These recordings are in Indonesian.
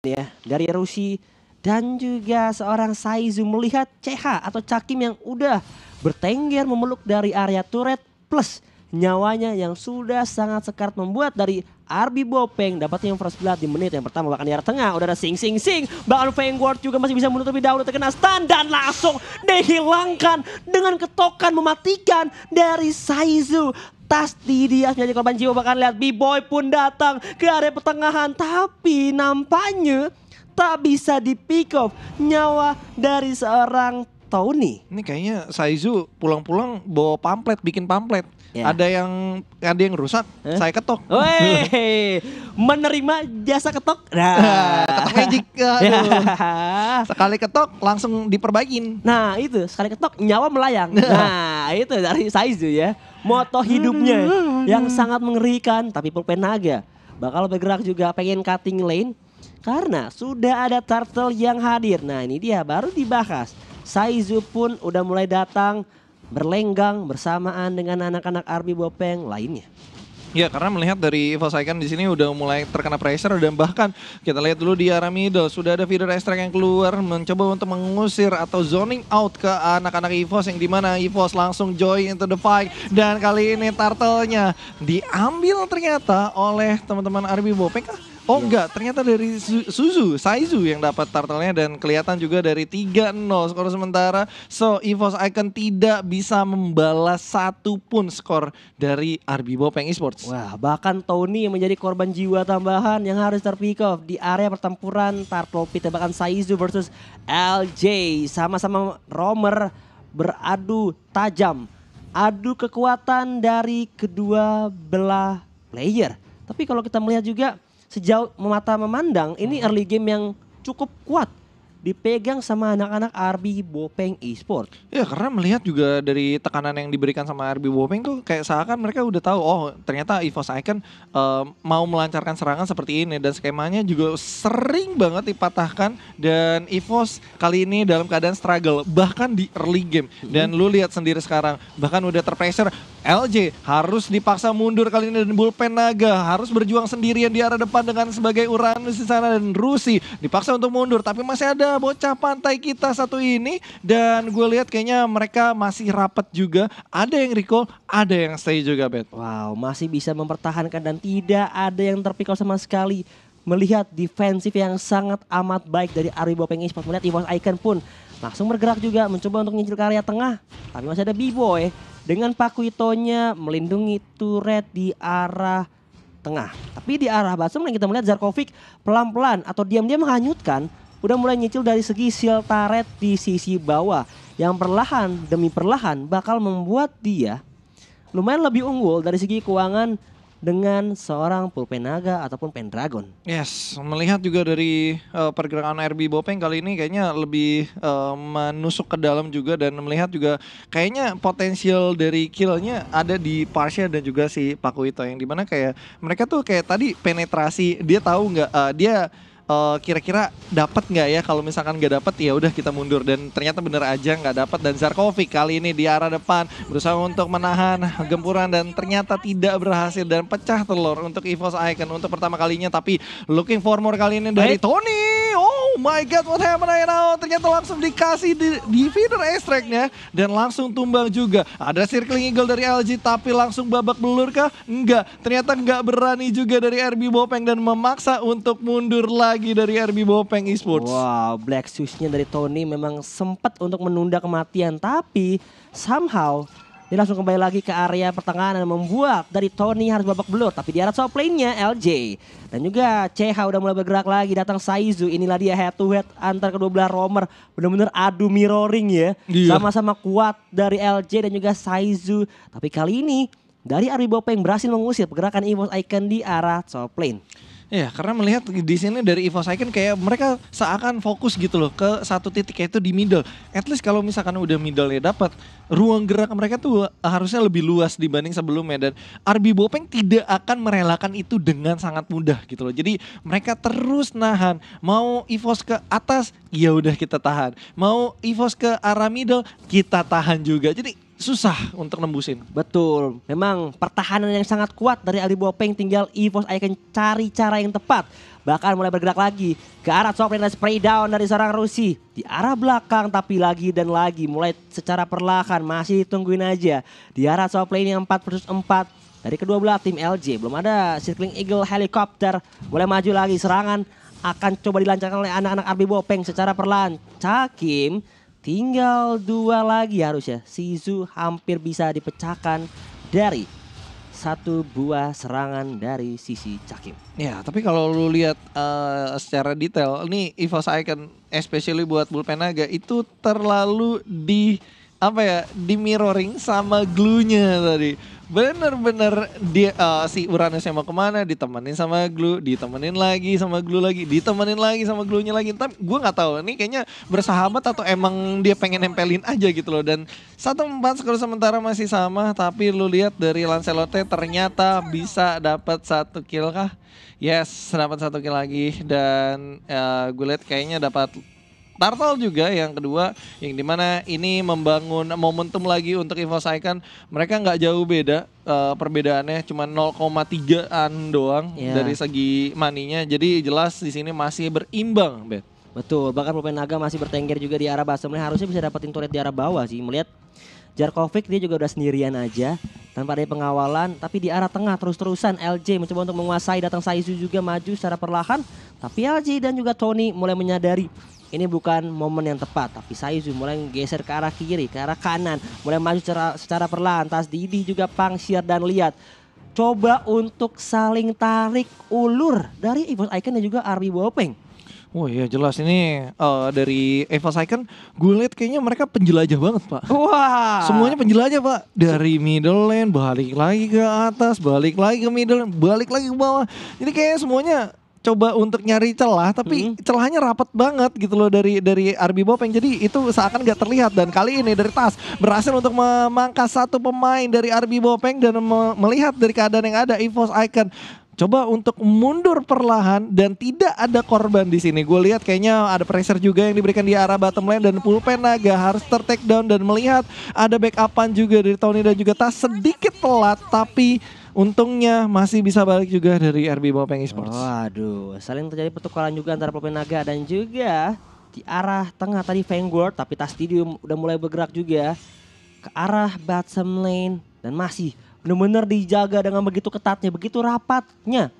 ya dari Rusi dan juga seorang Saizu melihat CH atau Cakim yang udah bertengger memeluk dari area turret plus nyawanya yang sudah sangat sekarat membuat dari Arbi Bopeng dapat yang first blood di menit yang pertama bahkan di area tengah udah ada sing sing sing bahkan Vanguard juga masih bisa menutupi dahulu terkena stun dan langsung dihilangkan dengan ketokan mematikan dari Saizu Tasti dia menjadi korban jiwa bahkan lihat B-Boy pun datang ke area pertengahan tapi nampaknya tak bisa di pick off nyawa dari seorang Tony. Ini kayaknya Saizu pulang-pulang bawa pamflet, bikin pamflet. Ya. Ada yang ada yang rusak, eh? saya ketok. Woi, menerima jasa ketok. Nah, nah. ketok magic. Aduh. Ya. sekali ketok langsung diperbaikin. Nah, itu sekali ketok nyawa melayang. Nah, itu dari Saizu ya moto hidupnya mm-hmm. yang sangat mengerikan tapi pulpen naga bakal bergerak juga pengen cutting lane karena sudah ada turtle yang hadir. Nah ini dia baru dibahas. Saizu pun udah mulai datang berlenggang bersamaan dengan anak-anak Army Bopeng lainnya. Ya karena melihat dari Evil kan di sini udah mulai terkena pressure dan bahkan kita lihat dulu di arah middle sudah ada feeder extra yang keluar mencoba untuk mengusir atau zoning out ke anak-anak Evos yang dimana Evos langsung join into the fight dan kali ini turtle-nya diambil ternyata oleh teman-teman Arby Bopeng Oh yeah. enggak, ternyata dari Suzu, Saizu yang dapat turtle-nya dan kelihatan juga dari 3-0 skor sementara. So, EVOS Icon tidak bisa membalas satu pun skor dari RB Bopeng Esports. Wah, bahkan Tony yang menjadi korban jiwa tambahan yang harus terpick off di area pertempuran turtle pit bahkan Saizu versus LJ sama-sama Romer beradu tajam. Adu kekuatan dari kedua belah player. Tapi kalau kita melihat juga sejauh mata memandang ini hmm. early game yang cukup kuat dipegang sama anak-anak RB Bopeng Esport. Ya karena melihat juga dari tekanan yang diberikan sama RB Bopeng tuh kayak seakan mereka udah tahu oh ternyata EVOS Icon uh, mau melancarkan serangan seperti ini dan skemanya juga sering banget dipatahkan dan EVOS kali ini dalam keadaan struggle bahkan di early game hmm. dan lu lihat sendiri sekarang bahkan udah terpressure LJ harus dipaksa mundur kali ini dan bullpen naga harus berjuang sendirian di arah depan dengan sebagai Uranus di sana dan Rusi dipaksa untuk mundur tapi masih ada bocah pantai kita satu ini dan gue lihat kayaknya mereka masih rapat juga. Ada yang recall, ada yang stay juga, Bet. Wow, masih bisa mempertahankan dan tidak ada yang terpikau sama sekali melihat defensif yang sangat amat baik dari Ari Bopeng Esports melihat Iwan Icon pun langsung bergerak juga mencoba untuk nyicil ke area tengah tapi masih ada B-Boy dengan Paku Itonya melindungi turret di arah tengah tapi di arah Batsum yang kita melihat Zarkovic pelan-pelan atau diam-diam menghanyutkan udah mulai nyicil dari segi seal turret di sisi bawah yang perlahan demi perlahan bakal membuat dia lumayan lebih unggul dari segi keuangan dengan seorang Pulpenaga ataupun Pendragon. Yes, melihat juga dari uh, pergerakan RB Bopeng kali ini kayaknya lebih uh, menusuk ke dalam juga dan melihat juga kayaknya potensial dari killnya ada di Parsha dan juga si Pakuito yang dimana kayak mereka tuh kayak tadi penetrasi dia tahu nggak uh, dia Uh, kira-kira dapat nggak ya kalau misalkan nggak dapat ya udah kita mundur dan ternyata bener aja nggak dapat dan Zarkovic kali ini di arah depan berusaha untuk menahan gempuran dan ternyata tidak berhasil dan pecah telur untuk Evos Icon untuk pertama kalinya tapi looking for more kali ini dari Tony oh Oh my god what happened right now Ternyata langsung dikasih di, di feeder extractnya Dan langsung tumbang juga Ada circling eagle dari LG Tapi langsung babak belur kah? Enggak Ternyata enggak berani juga dari RB Bopeng Dan memaksa untuk mundur lagi dari RB Bopeng Esports Wow Black Shoes-nya dari Tony memang sempat untuk menunda kematian Tapi somehow dia langsung kembali lagi ke area pertengahan dan membuat dari Tony harus babak belur. Tapi di arah top lane-nya LJ. Dan juga CH udah mulai bergerak lagi. Datang Saizu. Inilah dia head to head antar kedua belah romer. Bener-bener adu mirroring ya. Iya. Sama-sama iya. kuat dari LJ dan juga Saizu. Tapi kali ini dari Arwi Bopeng berhasil mengusir pergerakan Evos Icon di arah top lane. Iya, karena melihat di sini dari Evo Saiken kayak mereka seakan fokus gitu loh ke satu titik yaitu di middle. At least kalau misalkan udah middle ya dapat ruang gerak mereka tuh harusnya lebih luas dibanding sebelumnya dan RB Bopeng tidak akan merelakan itu dengan sangat mudah gitu loh. Jadi mereka terus nahan. Mau Evos ke atas, ya udah kita tahan. Mau Evos ke arah middle, kita tahan juga. Jadi susah untuk nembusin. Betul. Memang pertahanan yang sangat kuat dari Ali Bopeng tinggal Evos akan cari cara yang tepat. Bahkan mulai bergerak lagi ke arah top dan spray down dari seorang Rusi. Di arah belakang tapi lagi dan lagi mulai secara perlahan masih tungguin aja. Di arah top lane yang 4 versus 4 dari kedua belah tim LJ. Belum ada Circling Eagle helikopter mulai maju lagi serangan akan coba dilancarkan oleh anak-anak Arbi Bopeng secara perlahan. Cakim Tinggal dua lagi harusnya. Sizu hampir bisa dipecahkan dari satu buah serangan dari sisi Cakim. Ya, tapi kalau lu lihat uh, secara detail, ini Ivo Saiken especially buat Bullpen Naga itu terlalu di apa ya di mirroring sama glue-nya tadi bener-bener dia uh, si Uranus yang mau kemana ditemenin sama glue ditemenin lagi sama glue lagi ditemenin lagi sama glue-nya lagi tapi gue nggak tahu ini kayaknya bersahabat atau emang dia pengen nempelin aja gitu loh dan satu empat skor sementara masih sama tapi lu lihat dari Lancelotte ternyata bisa dapat satu kill kah yes dapat satu kill lagi dan uh, eh, gue lihat kayaknya dapat Tartal juga yang kedua yang dimana ini membangun momentum lagi untuk Evos kan Mereka nggak jauh beda uh, perbedaannya cuma 0,3an doang yeah. dari segi maninya. Jadi jelas di sini masih berimbang, Bet. Betul, bahkan pemain naga masih bertengger juga di arah bawah. Sebenarnya harusnya bisa dapetin turret di arah bawah sih. Melihat Jarkovic dia juga udah sendirian aja tanpa ada pengawalan tapi di arah tengah terus-terusan LJ mencoba untuk menguasai datang Saizu juga maju secara perlahan tapi LJ dan juga Tony mulai menyadari ini bukan momen yang tepat tapi Saizu mulai geser ke arah kiri ke arah kanan mulai maju secara, secara perlahan tas Didi juga pangsiar dan lihat coba untuk saling tarik ulur dari Evil Icon dan juga Arbi Bopeng Wah oh ya jelas ini uh, dari Eva Saiken gue lihat kayaknya mereka penjelajah banget pak. Wah. Semuanya penjelajah pak. Dari middle lane balik lagi ke atas, balik lagi ke middle lane, balik lagi ke bawah. Jadi kayaknya semuanya coba untuk nyari celah tapi hmm. celahnya rapat banget gitu loh dari dari Arbi Bopeng jadi itu seakan gak terlihat dan kali ini dari Tas berhasil untuk memangkas satu pemain dari Arbi Bopeng dan me melihat dari keadaan yang ada Evos Icon coba untuk mundur perlahan dan tidak ada korban di sini. Gue lihat kayaknya ada pressure juga yang diberikan di arah bottom lane dan pulpen naga harus ter down dan melihat ada backupan juga dari Tony dan juga Tas sedikit telat tapi untungnya masih bisa balik juga dari RB Bopeng Esports. Waduh, oh, saling terjadi pertukaran juga antara pemain naga dan juga di arah tengah tadi Vanguard tapi tas Tastidium udah mulai bergerak juga ke arah bottom lane dan masih benar-benar dijaga dengan begitu ketatnya, begitu rapatnya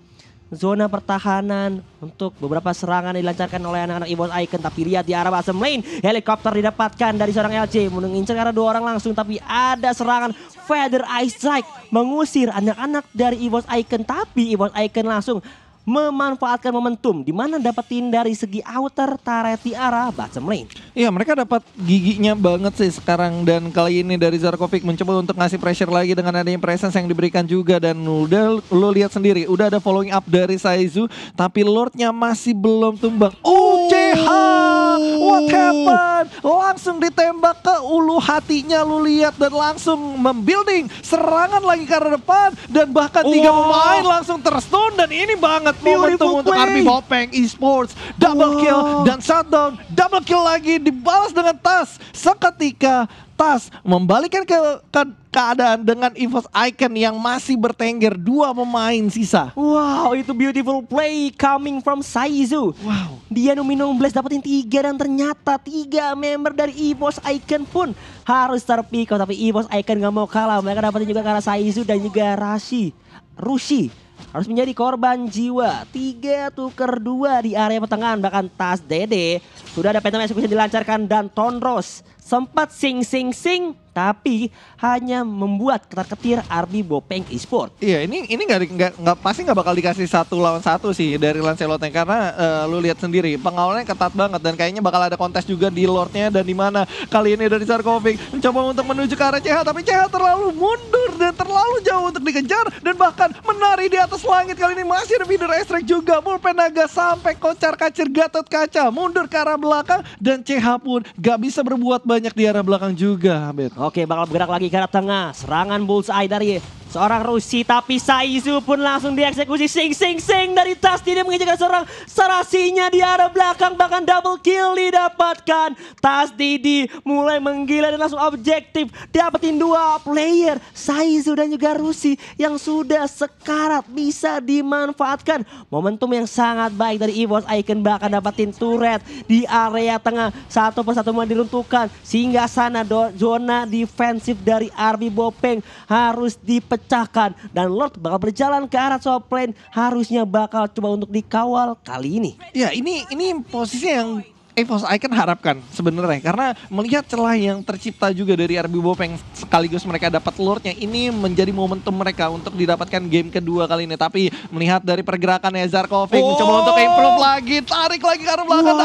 zona pertahanan untuk beberapa serangan dilancarkan oleh anak-anak Ibon Icon tapi lihat di arah Asem Lane helikopter didapatkan dari seorang LC mengincar arah dua orang langsung tapi ada serangan Feather Ice Strike mengusir anak-anak dari Ibon Icon tapi Ibon Icon langsung memanfaatkan momentum di mana dapetin dari segi outer Tareti arah bottom lane. Iya, mereka dapat giginya banget sih sekarang dan kali ini dari Zarkovic mencoba untuk ngasih pressure lagi dengan adanya presence yang diberikan juga dan udah lo lihat sendiri, udah ada following up dari Saizu tapi Lordnya masih belum tumbang. UCH! Oh, oh. What happened? Langsung ditembak ke ulu hatinya lu lihat dan langsung membuilding serangan lagi ke depan dan bahkan tiga pemain langsung terstun dan ini banget banget momentum untuk Army Bopeng Esports. Double wow. kill dan shutdown. Double kill lagi dibalas dengan Tas. Seketika Tas membalikkan ke, ke keadaan dengan Evos Icon yang masih bertengger dua pemain sisa. Wow, itu beautiful play coming from Saizu. Wow. Dia Nominum Blast dapetin tiga dan ternyata tiga member dari Evos Icon pun harus terpikau. Tapi Evos Icon gak mau kalah. Mereka dapetin juga karena Saizu dan juga Rashi. Rushi harus menjadi korban jiwa. Tiga tuker dua di area pertengahan bahkan Tas Dede. Sudah ada pentam eksekusi dilancarkan dan Tonros sempat sing sing sing tapi hanya membuat ketar-ketir Arbi Bopeng Esport. Iya, ini ini nggak nggak pasti nggak bakal dikasih satu lawan satu sih dari Lancelotnya karena uh, lu lihat sendiri pengawalnya ketat banget dan kayaknya bakal ada kontes juga di Lordnya dan di mana kali ini dari Sarkovic mencoba untuk menuju ke arah CH tapi CH terlalu mundur dan terlalu jauh untuk dikejar dan bahkan menari di atas langit kali ini masih ada Feeder Estrek juga pulpen Naga sampai kocar kacir Gatot Kaca mundur ke arah belakang dan CH pun gak bisa berbuat banyak di arah belakang juga. Bet. Oke, bakal bergerak lagi ke arah tengah. Serangan bullseye dari Seorang Rusi tapi Saizu pun langsung dieksekusi sing sing sing dari tas tidak mengejarkan seorang serasinya di arah belakang bahkan double kill didapatkan. Tas Didi mulai menggila dan langsung objektif dapetin dua player Saizu dan juga Rusi yang sudah sekarat bisa dimanfaatkan. Momentum yang sangat baik dari Evos Icon bahkan dapetin turret di area tengah satu persatu mulai diruntuhkan sehingga sana zona defensif dari Arbi Bopeng harus dipecah pecahkan dan Lord bakal berjalan ke arah soal plan harusnya bakal coba untuk dikawal kali ini. Ya ini ini posisi yang Evos Icon harapkan sebenarnya karena melihat celah yang tercipta juga dari RB Bopeng sekaligus mereka dapat lordnya ini menjadi momentum mereka untuk didapatkan game kedua kali ini tapi melihat dari pergerakan pergerakannya Zarkovic oh. mencoba untuk improve lagi tarik lagi karena belakang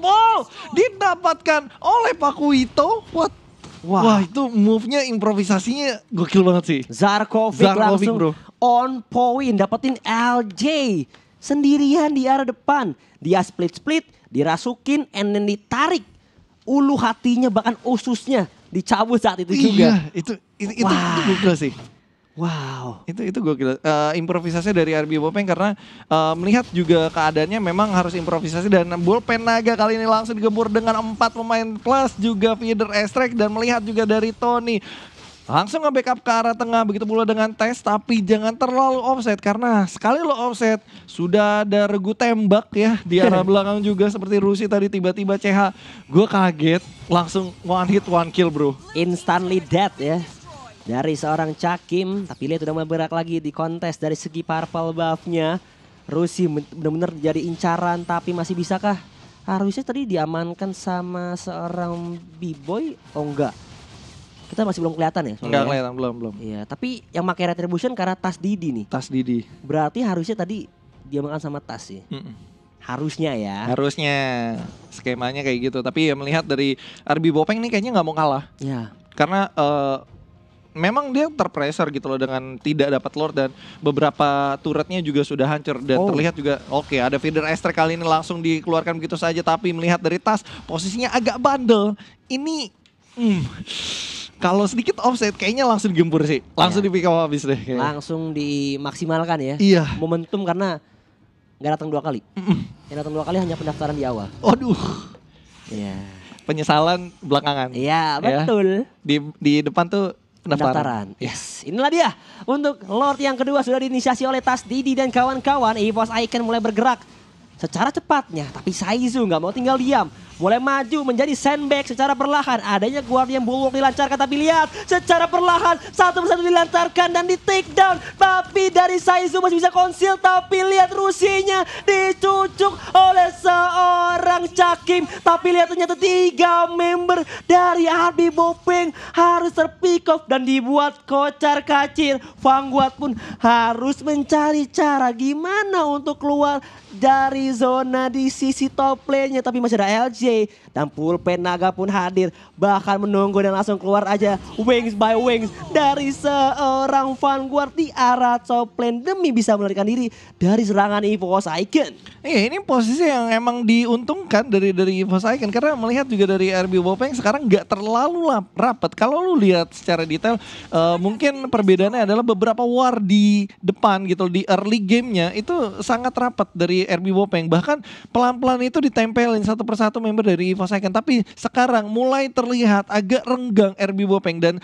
wow. dan didapatkan oleh Pakuito what Wah, Wah itu move-nya improvisasinya gokil banget sih. Zarkovic, Zarkovic langsung bro. on point dapetin LJ sendirian di arah depan. Dia split-split, dirasukin and then ditarik ulu hatinya bahkan ususnya dicabut saat itu iya, juga. Iya, itu itu, itu, itu gokil sih. Wow, itu itu kira Uh, eh, improvisasi dari RB Bopeng karena uh, melihat juga keadaannya memang harus improvisasi dan bullpen Naga kali ini langsung digembur dengan empat pemain plus juga feeder extract dan melihat juga dari Tony langsung nge-backup ke arah tengah begitu pula dengan tes tapi jangan terlalu offset karena sekali lo offset sudah ada regu tembak ya di arah belakang juga seperti Rusi tadi tiba-tiba CH gue kaget langsung one hit one kill bro instantly dead ya dari seorang Cakim. Tapi lihat udah mulai bergerak lagi di kontes dari segi purple buffnya Rusi benar-benar jadi incaran tapi masih bisakah? Harusnya tadi diamankan sama seorang B-boy, oh enggak. Kita masih belum kelihatan ya? Enggak ya? kelihatan, belum, belum. Iya, tapi yang pakai retribution karena tas Didi nih. Tas Didi. Berarti harusnya tadi diamankan sama tas sih. Mm -mm. Harusnya ya. Harusnya. Skemanya kayak gitu. Tapi ya melihat dari RB Bopeng nih kayaknya nggak mau kalah. Iya. Karena uh, memang dia terpressure gitu loh dengan tidak dapat Lord dan beberapa turretnya juga sudah hancur dan oh. terlihat juga oke okay, ada feeder ekstra kali ini langsung dikeluarkan begitu saja tapi melihat dari tas posisinya agak bandel. Ini hmm, kalau sedikit offset kayaknya langsung gempur sih. Langsung yeah. di pick habis deh kayaknya. Langsung dimaksimalkan ya. Iya. Momentum karena nggak datang dua kali. Mm -mm. Yang datang dua kali hanya pendaftaran di awal. Aduh. Iya. Penyesalan belakangan. Iya, iya. betul. Ya. Di di depan tuh pendaftaran. Iya. Yes, inilah dia. Untuk Lord yang kedua sudah diinisiasi oleh Tas Didi dan kawan-kawan. EVOS Icon mulai bergerak secara cepatnya. Tapi Saizu nggak mau tinggal diam mulai maju menjadi sandbag secara perlahan. Adanya Guardian Bulwark dilancarkan tapi lihat secara perlahan satu persatu dilancarkan dan di take down. Tapi dari Saizu masih bisa konsil tapi lihat rusinya dicucuk oleh seorang cakim. Tapi lihat ternyata tiga member dari Arbi Bopeng harus terpick dan dibuat kocar kacir. Fangguat pun harus mencari cara gimana untuk keluar dari zona di sisi top lane-nya. Tapi masih ada LJ dan pulpen naga pun hadir. Bahkan menunggu dan langsung keluar aja wings by wings dari seorang vanguard di arah top lane demi bisa melarikan diri dari serangan Evo Saiken. Iya ini posisi yang emang diuntungkan dari dari Evo Saiken karena melihat juga dari RB Bopeng sekarang nggak terlalu rapat. Kalau lu lihat secara detail uh, mungkin perbedaannya adalah beberapa war di depan gitu di early gamenya itu sangat rapat dari RB Bopeng bahkan pelan-pelan itu ditempelin satu persatu member member dari Evo Second tapi sekarang mulai terlihat agak renggang RB Bopeng dan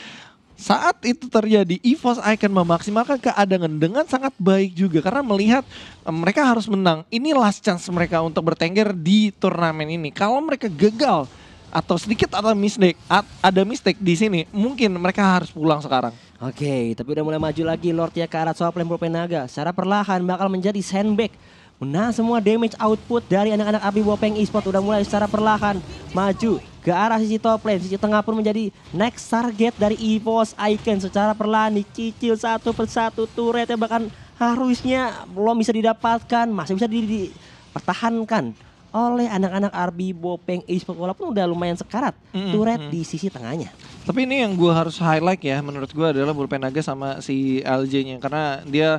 saat itu terjadi, EVOS Icon memaksimalkan keadaan dengan sangat baik juga karena melihat eh, mereka harus menang. Ini last chance mereka untuk bertengger di turnamen ini. Kalau mereka gagal atau sedikit atau mistake, ada mistake di sini, mungkin mereka harus pulang sekarang. Oke, okay, tapi udah mulai maju lagi Lord ya ke arah Soal Pro Penaga. Secara perlahan bakal menjadi sandbag Nah semua damage output dari anak-anak api Wopeng Esport udah mulai secara perlahan maju ke arah sisi top lane. Sisi tengah pun menjadi next target dari EVOS Icon secara perlahan dicicil satu persatu turret yang bahkan harusnya belum bisa didapatkan, masih bisa dipertahankan oleh anak-anak RB Bopeng Esports walaupun udah lumayan sekarat mm -hmm. turret di sisi tengahnya. Tapi ini yang gue harus highlight ya menurut gue adalah Naga sama si LJ-nya karena dia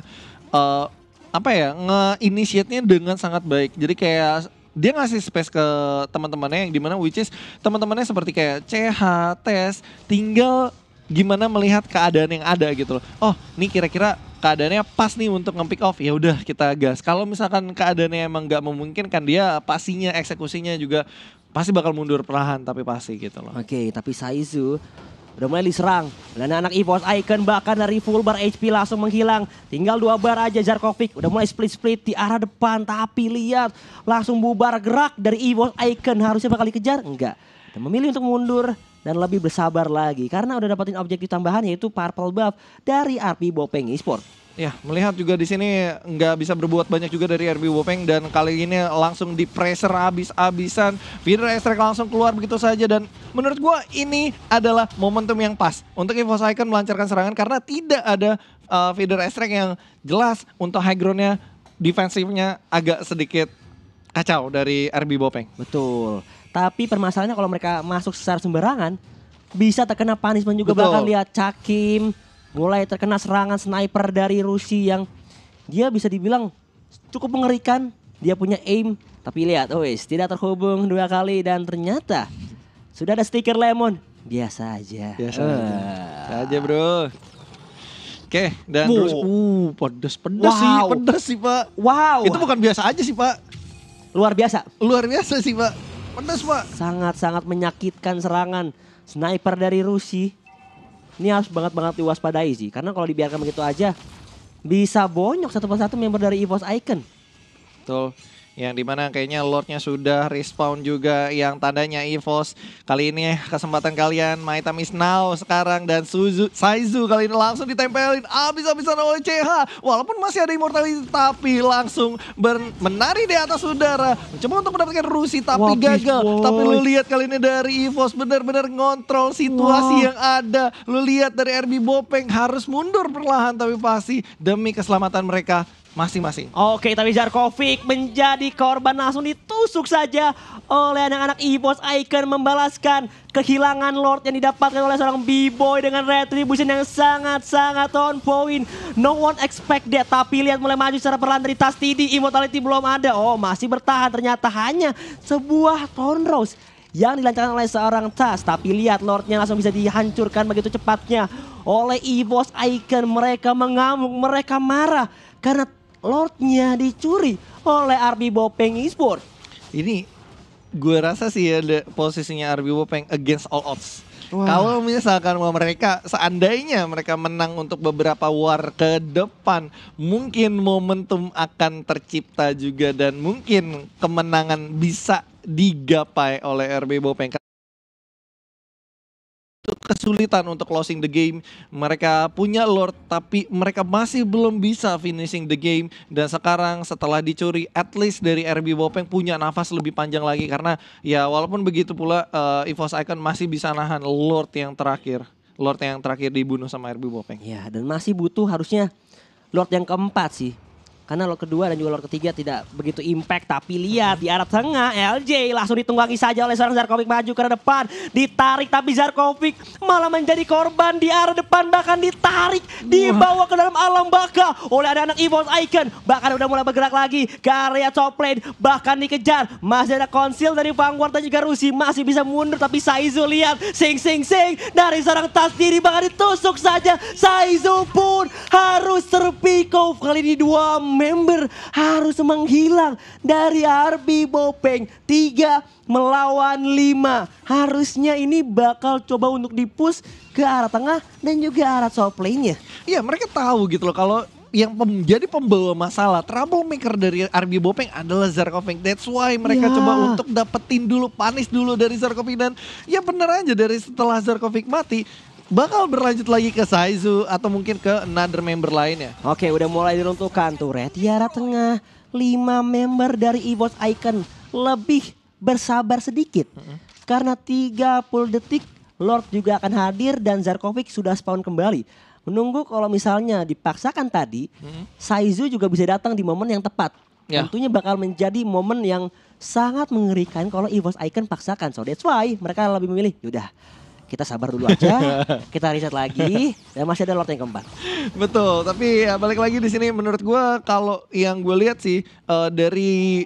uh, apa ya nge-initiate-nya dengan sangat baik. Jadi kayak dia ngasih space ke teman-temannya yang dimana which is teman-temannya seperti kayak CH, tes, tinggal gimana melihat keadaan yang ada gitu loh. Oh, ini kira-kira keadaannya pas nih untuk nge-pick off. Ya udah kita gas. Kalau misalkan keadaannya emang nggak memungkinkan dia pastinya eksekusinya juga pasti bakal mundur perlahan tapi pasti gitu loh. Oke, okay, tapi Saizu Udah mulai diserang. Dan anak EVOS Icon bahkan dari full bar HP langsung menghilang. Tinggal dua bar aja Jarkovic. Udah mulai split-split di arah depan. Tapi lihat langsung bubar gerak dari EVOS Icon. Harusnya bakal dikejar? Enggak. Dan memilih untuk mundur dan lebih bersabar lagi. Karena udah dapetin objektif tambahan yaitu purple buff dari RP Bopeng Esports. Ya, melihat juga di sini nggak bisa berbuat banyak juga dari RB Wopeng dan kali ini langsung di pressure abis-abisan. Feeder Extract langsung keluar begitu saja dan menurut gua ini adalah momentum yang pas untuk Evos Icon melancarkan serangan karena tidak ada uh, feeder Extract yang jelas untuk high groundnya defensifnya agak sedikit kacau dari RB Bopeng. Betul. Tapi permasalahannya kalau mereka masuk secara sembarangan bisa terkena punishment juga Betul. bahkan lihat Cakim mulai terkena serangan sniper dari Rusi yang dia bisa dibilang cukup mengerikan. Dia punya aim, tapi lihat, wes tidak terhubung dua kali dan ternyata sudah ada stiker lemon. Biasa aja. Biasa aja. bro. Oke, dan wow. terus uh, pedes pedes wow. sih, pedes sih pak. Wow. Itu bukan biasa aja sih pak. Luar biasa. Luar biasa sih pak. Pedes pak. Sangat sangat menyakitkan serangan sniper dari Rusi ini harus banget banget diwaspadai sih. Karena kalau dibiarkan begitu aja bisa bonyok satu persatu member dari EVOS Icon. Betul yang dimana kayaknya Lordnya sudah respawn juga yang tandanya EVOS. Kali ini kesempatan kalian, My Time is Now sekarang dan Suzu, Saizu kali ini langsung ditempelin abis-abisan oleh CH. Walaupun masih ada Immortality tapi langsung menari di atas udara. Mencoba untuk mendapatkan Rusi tapi gagal. Tapi lu lihat kali ini dari EVOS benar-benar ngontrol situasi wow. yang ada. Lu lihat dari RB Bopeng harus mundur perlahan tapi pasti demi keselamatan mereka Masing-masing. Oke, tapi Jarkovic menjadi korban langsung ditusuk saja oleh anak-anak Evos Icon membalaskan kehilangan Lord yang didapatkan oleh seorang B-Boy dengan retribution yang sangat-sangat on point. No one expect that, tapi lihat mulai maju secara perlahan dari di Immortality belum ada. Oh, masih bertahan, ternyata hanya sebuah Thorn Rose yang dilancarkan oleh seorang Tas. Tapi lihat Lordnya langsung bisa dihancurkan begitu cepatnya oleh Evos Icon. Mereka mengamuk, mereka marah karena Lordnya dicuri oleh Arbi Bopeng Esports. Ini gue rasa sih ya posisinya Arbi Bopeng against all odds. Wow. Kalau misalkan mereka seandainya mereka menang untuk beberapa war ke depan, mungkin momentum akan tercipta juga dan mungkin kemenangan bisa digapai oleh RB Bopeng kesulitan untuk closing the game. Mereka punya Lord tapi mereka masih belum bisa finishing the game dan sekarang setelah dicuri at least dari RB Bopeng punya nafas lebih panjang lagi karena ya walaupun begitu pula uh, EVOS Icon masih bisa nahan Lord yang terakhir. Lord yang terakhir dibunuh sama RB Bopeng. Ya, dan masih butuh harusnya Lord yang keempat sih karena lo kedua dan juga lo ketiga tidak begitu impact. Tapi lihat di Arab Tengah LJ langsung ditunggangi saja oleh seorang Zarkovic maju ke depan. Ditarik tapi Zarkovic malah menjadi korban di arah depan. Bahkan ditarik dibawa ke dalam alam baka oleh anak anak Evos Icon. Bahkan udah mulai bergerak lagi ke area top lane. Bahkan dikejar. Masih ada konsil dari Vanguard dan juga Rusi. Masih bisa mundur tapi Saizu lihat. Sing sing sing dari seorang tas diri bahkan ditusuk saja. Saizu pun harus terpikau kali ini dua member harus menghilang dari Arbi Bopeng. Tiga melawan lima. Harusnya ini bakal coba untuk dipus ke arah tengah dan juga arah soft lane-nya. Iya mereka tahu gitu loh kalau yang pem, pembawa masalah troublemaker dari Arbi Bopeng adalah Zarkoving. That's why mereka ya. coba untuk dapetin dulu panis dulu dari Zarkoving dan ya bener aja dari setelah Zarkoving mati bakal berlanjut lagi ke Saizu atau mungkin ke another member lainnya. Oke, udah mulai diruntuhkan tuh Red tiara Tengah, lima member dari EVOS Icon lebih bersabar sedikit. Mm -hmm. Karena 30 detik Lord juga akan hadir dan Zarkovic sudah spawn kembali. Menunggu kalau misalnya dipaksakan tadi, mm -hmm. Saizu juga bisa datang di momen yang tepat. Yeah. Tentunya bakal menjadi momen yang sangat mengerikan kalau EVOS Icon paksakan. So that's why mereka lebih memilih, yaudah kita sabar dulu aja, kita riset lagi, dan masih ada lot yang keempat. Betul, tapi ya balik lagi di sini menurut gue kalau yang gue lihat sih uh, dari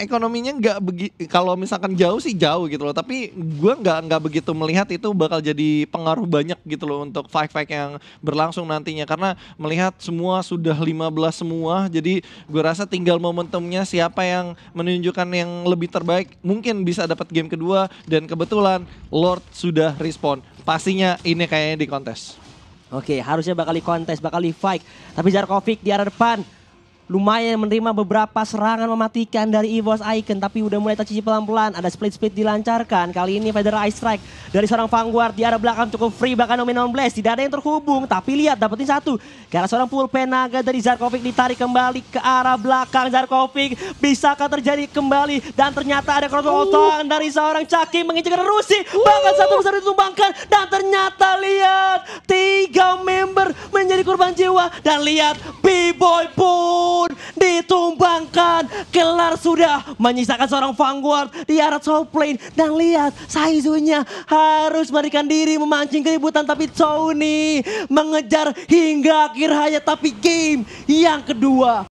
ekonominya nggak begitu kalau misalkan jauh sih jauh gitu loh tapi gue nggak nggak begitu melihat itu bakal jadi pengaruh banyak gitu loh untuk fight fight yang berlangsung nantinya karena melihat semua sudah 15 semua jadi gue rasa tinggal momentumnya siapa yang menunjukkan yang lebih terbaik mungkin bisa dapat game kedua dan kebetulan Lord sudah respon pastinya ini kayaknya di kontes Oke, harusnya bakal di kontes, bakal di fight. Tapi Zarkovic di arah depan lumayan menerima beberapa serangan mematikan dari Evos Icon tapi udah mulai tercici pelan-pelan ada split-split dilancarkan kali ini Feather Ice Strike dari seorang Vanguard di arah belakang cukup free bahkan nominal blast tidak ada yang terhubung tapi lihat dapetin satu karena seorang full penaga dari Zarkovic ditarik kembali ke arah belakang Zarkovic bisakah terjadi kembali dan ternyata ada crossover uh. otong dari seorang Caki mengincar Rusi bahkan satu besar ditumbangkan dan ternyata lihat tiga member menjadi korban jiwa dan lihat B-Boy pun pun ditumbangkan. Kelar sudah menyisakan seorang vanguard di arah Chow Plain. Dan lihat Saizunya harus melarikan diri memancing keributan. Tapi Chow mengejar hingga akhir hayat. Tapi game yang kedua.